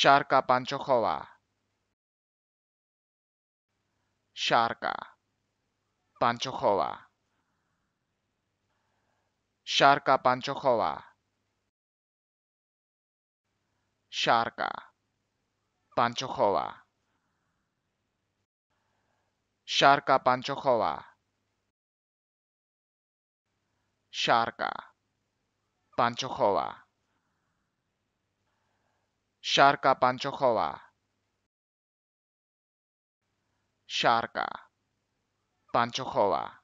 Šárka Pančochová Šárka Pančochová Šárka Pančochová Šárka Pančochová Šárka Pančochová Šárka Pančochová Šárka Pančochová Šárka Pančochová